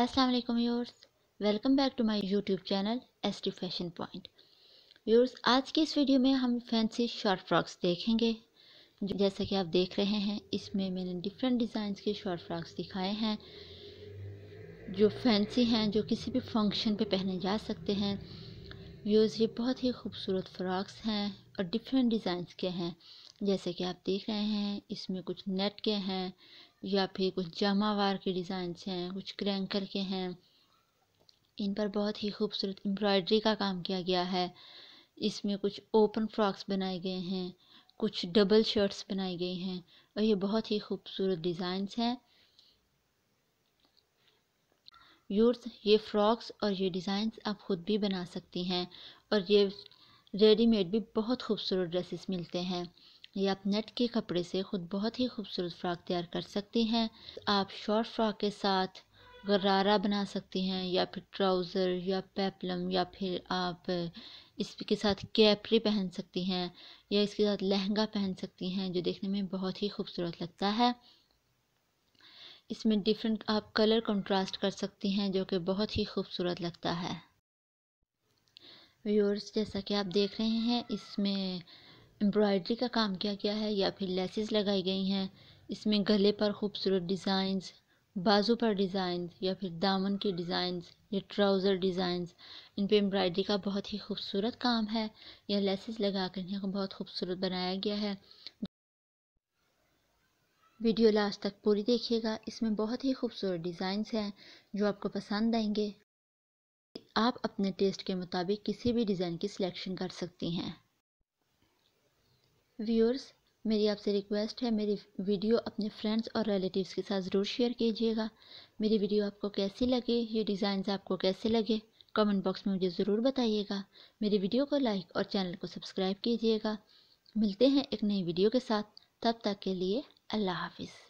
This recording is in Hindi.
अस्सलाम वालेकुम yours welcome back to my YouTube channel S T fashion point yours आज की इस वीडियो में हम फैंसी शॉर्ट फ्रॉक्स देखेंगे जैसा कि आप देख रहे हैं इसमें मैंने डिफरेंट डिज़ाइन के शॉर्ट फ्रॉक्स दिखाए हैं जो फैंसी हैं जो किसी भी फंक्शन पर पहने जा सकते हैं यूर्स ये बहुत ही खूबसूरत फ्रॉक्स हैं और डिफरेंट डिज़ाइंस के हैं जैसे कि आप देख रहे हैं इसमें कुछ नेट के हैं या फिर कुछ जामावार के डिज़ाइंस हैं कुछ क्रैंकर के हैं इन पर बहुत ही खूबसूरत एम्ब्रॉयडरी का काम किया गया है इसमें कुछ ओपन फ्रॉक्स बनाए गए हैं कुछ डबल शर्ट्स बनाई गई हैं और ये बहुत ही खूबसूरत डिज़ाइंस हैं यूर्स ये फ्रॉक्स और ये डिज़ाइंस आप ख़ुद भी बना सकती हैं और ये रेडीमेड भी बहुत खूबसूरत ड्रेसेस मिलते हैं या आप नेट के कपड़े से ख़ुद बहुत ही खूबसूरत फ़्राक तैयार कर सकती हैं आप शॉर्ट फ्रॉक के साथ गरारा बना सकती हैं या फिर ट्राउज़र या पेपलम या फिर आप इसके साथ कैपरी पहन सकती हैं या इसके साथ लहंगा पहन सकती हैं जो देखने में बहुत ही खूबसूरत लगता है इसमें डिफरेंट आप कलर कंट्रास्ट कर सकती हैं जो कि बहुत ही खूबसूरत लगता है व्यूअर्स जैसा कि आप देख रहे हैं इसमें एम्ब्रॉयडरी का काम किया गया है या फिर लेसेस लगाई गई हैं इसमें गले पर खूबसूरत डिज़ाइंस बाजू पर डिज़ाइन या फिर दामन के डिज़ाइंस या ट्राउज़र डिज़ाइंस इन पर एम्ब्रॉयडरी का बहुत ही खूबसूरत काम है या लेसेस लगा कर इन्हें बहुत खूबसूरत बनाया गया है वीडियो लास्ट तक पूरी देखिएगा इसमें बहुत ही खूबसूरत डिज़ाइंस हैं जो आपको पसंद आएंगे आप अपने टेस्ट के मुताबिक किसी भी डिज़ाइन की सिलेक्शन कर सकती हैं व्यूअर्स मेरी आपसे रिक्वेस्ट है मेरी वीडियो अपने फ्रेंड्स और रिलेटिव्स के साथ ज़रूर शेयर कीजिएगा मेरी वीडियो आपको कैसी लगे ये डिज़ाइन आपको कैसे लगे कमेंट बॉक्स में मुझे ज़रूर बताइएगा मेरी वीडियो को लाइक और चैनल को सब्सक्राइब कीजिएगा मिलते हैं एक नई वीडियो के साथ तब तक के लिए अल्लाह हाफिज़